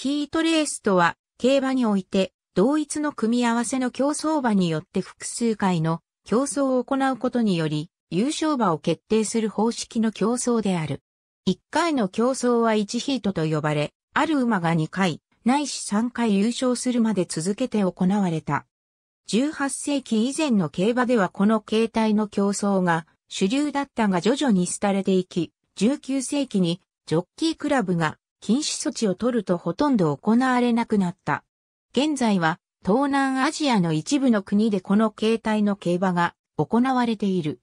ヒートレースとは、競馬において、同一の組み合わせの競争馬によって複数回の競争を行うことにより、優勝馬を決定する方式の競争である。1回の競争は1ヒートと呼ばれ、ある馬が2回、ないし3回優勝するまで続けて行われた。18世紀以前の競馬ではこの形態の競争が主流だったが徐々に廃れていき、19世紀にジョッキークラブが禁止措置を取るとほとんど行われなくなった。現在は東南アジアの一部の国でこの形態の競馬が行われている。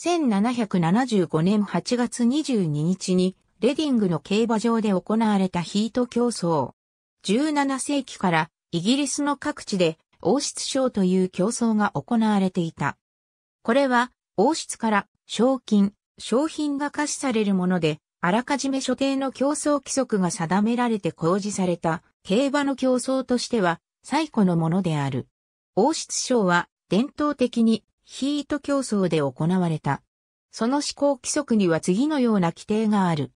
1775年8月22日にレディングの競馬場で行われたヒート競争。17世紀からイギリスの各地で王室賞という競争が行われていた。これは王室から賞金、賞品が可視されるもので、あらかじめ所定の競争規則が定められて公示された競馬の競争としては最古のものである。王室賞は伝統的にヒート競争で行われた。その施行規則には次のような規定がある。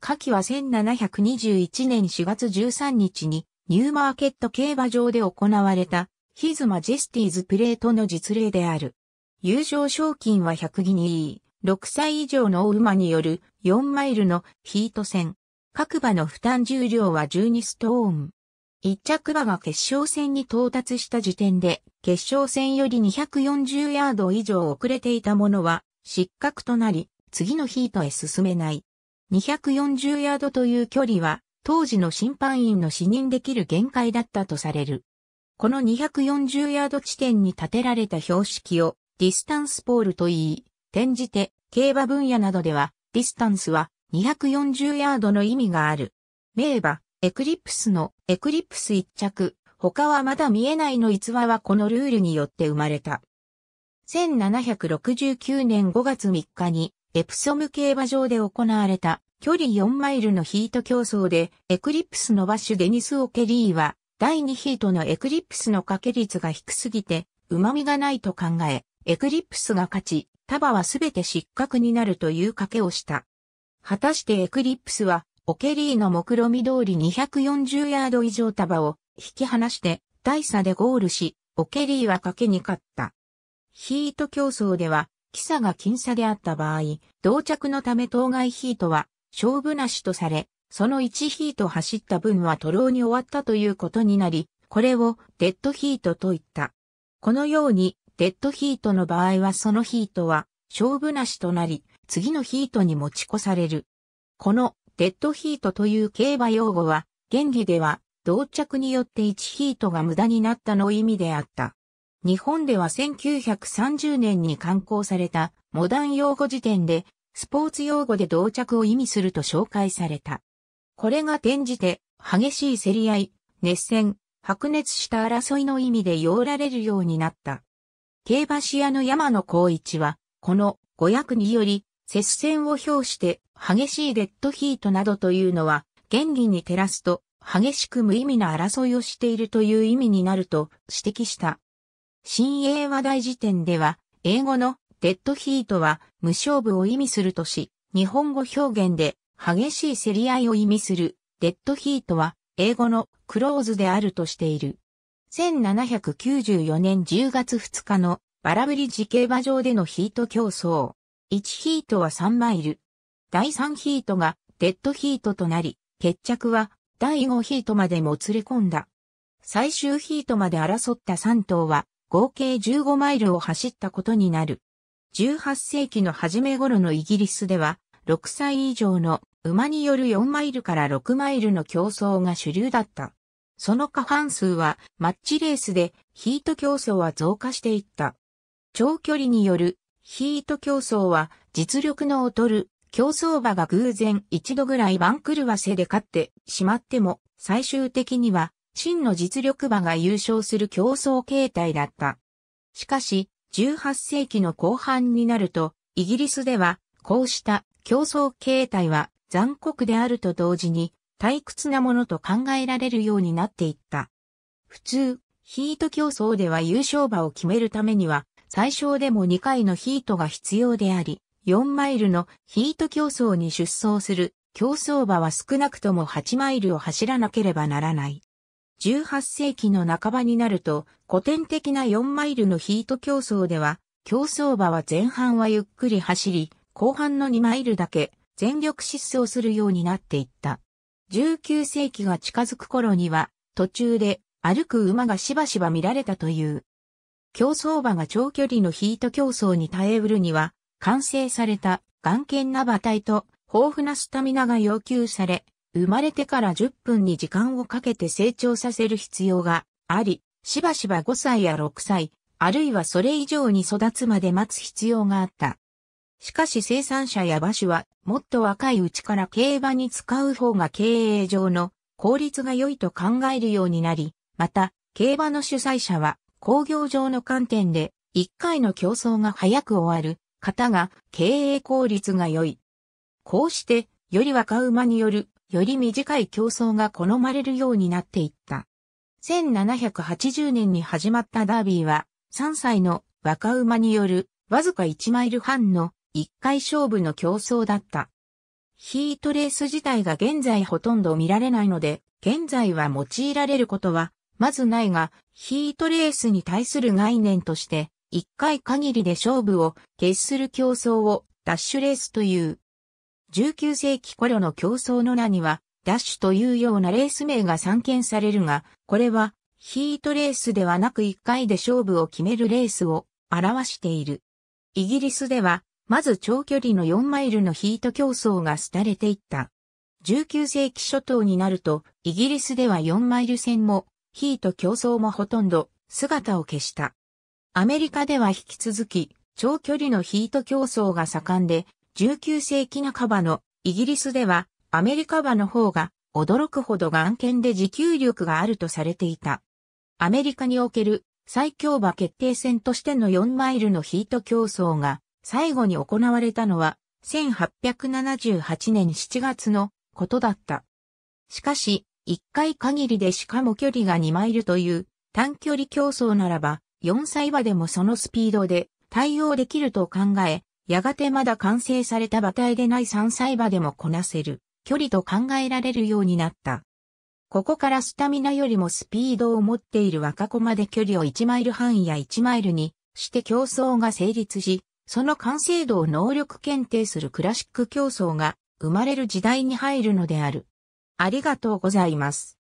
下記は1721年4月13日にニューマーケット競馬場で行われたヒズマジェスティーズプレートの実例である。優勝賞金は100ギニー。6歳以上の大馬による4マイルのヒート戦。各馬の負担重量は12ストーン。1着馬が決勝戦に到達した時点で、決勝戦より240ヤード以上遅れていたものは失格となり、次のヒートへ進めない。240ヤードという距離は、当時の審判員の視認できる限界だったとされる。この240ヤード地点に立てられた標識をディスタンスポールといい、転じて、競馬分野などでは、ディスタンスは240ヤードの意味がある。名馬、エクリプスのエクリプス1着、他はまだ見えないの逸話はこのルールによって生まれた。1769年5月3日に、エプソム競馬場で行われた距離4マイルのヒート競争で、エクリプスの馬ュデニス・オケリーは、第2ヒートのエクリプスの掛け率が低すぎて、旨味がないと考え、エクリプスが勝ち、束はすべて失格になるという賭けをした。果たしてエクリプスは、オケリーの目論見通り240ヤード以上束を引き離して大差でゴールし、オケリーは賭けに勝った。ヒート競争では、キサが僅差であった場合、同着のため当該ヒートは勝負なしとされ、その1ヒート走った分はトローに終わったということになり、これをデッドヒートと言った。このようにデッドヒートの場合はそのヒートは勝負なしとなり、次のヒートに持ち越される。このデッドヒートという競馬用語は、原理では、同着によって1ヒートが無駄になったの意味であった。日本では1930年に刊行されたモダン用語辞典で、スポーツ用語で同着を意味すると紹介された。これが転じて、激しい競り合い、熱戦、白熱した争いの意味で用られるようになった。競馬士屋の山野光一は、この五役により、接戦を表して激しいデッドヒートなどというのは、原理に照らすと激しく無意味な争いをしているという意味になると指摘した。新英和大辞典では、英語のデッドヒートは無勝負を意味するとし、日本語表現で激しい競り合いを意味するデッドヒートは英語のクローズであるとしている。1794年10月2日のバラブリ時ジ競馬場でのヒート競争。1ヒートは3マイル。第3ヒートがデッドヒートとなり、決着は第5ヒートまでもつれ込んだ。最終ヒートまで争った3頭は合計15マイルを走ったことになる。18世紀の初め頃のイギリスでは、6歳以上の馬による4マイルから6マイルの競争が主流だった。その過半数はマッチレースでヒート競争は増加していった。長距離によるヒート競争は実力の劣る競争馬が偶然一度ぐらい番狂わせで勝ってしまっても最終的には真の実力馬が優勝する競争形態だった。しかし18世紀の後半になるとイギリスではこうした競争形態は残酷であると同時に退屈なものと考えられるようになっていった。普通、ヒート競争では優勝馬を決めるためには、最小でも2回のヒートが必要であり、4マイルのヒート競争に出走する競争馬は少なくとも8マイルを走らなければならない。18世紀の半ばになると、古典的な4マイルのヒート競争では、競争馬は前半はゆっくり走り、後半の2マイルだけ全力疾走するようになっていった。19世紀が近づく頃には、途中で歩く馬がしばしば見られたという。競争馬が長距離のヒート競争に耐えうるには、完成された眼見な馬体と豊富なスタミナが要求され、生まれてから10分に時間をかけて成長させる必要があり、しばしば5歳や6歳、あるいはそれ以上に育つまで待つ必要があった。しかし生産者や馬種は、もっと若いうちから競馬に使う方が経営上の効率が良いと考えるようになり、また、競馬の主催者は、工業上の観点で、一回の競争が早く終わる方が経営効率が良い。こうして、より若馬による、より短い競争が好まれるようになっていった。1780年に始まったダービーは、3歳の若馬によるわずか1マイル半の一回勝負の競争だった。ヒートレース自体が現在ほとんど見られないので、現在は用いられることは、まずないが、ヒートレースに対する概念として、一回限りで勝負を決する競争をダッシュレースという。19世紀頃の競争の名には、ダッシュというようなレース名が散見されるが、これはヒートレースではなく一回で勝負を決めるレースを表している。イギリスではまず長距離の4マイルのヒート競争が廃れていった。19世紀初頭になると、イギリスでは4マイル戦も、ヒート競争もほとんど姿を消した。アメリカでは引き続き、長距離のヒート競争が盛んで、19世紀半ばのイギリスではアメリカ馬の方が驚くほど眼見で持久力があるとされていた。アメリカにおける最強馬決定戦としての4マイルのヒート競争が最後に行われたのは1878年7月のことだった。しかし、1回限りでしかも距離が2マイルという短距離競争ならば、4歳馬でもそのスピードで対応できると考え、やがてまだ完成された馬体でない3歳馬でもこなせる距離と考えられるようになった。ここからスタミナよりもスピードを持っている若子まで距離を1マイル半や1マイルにして競争が成立し、その完成度を能力検定するクラシック競争が生まれる時代に入るのである。ありがとうございます。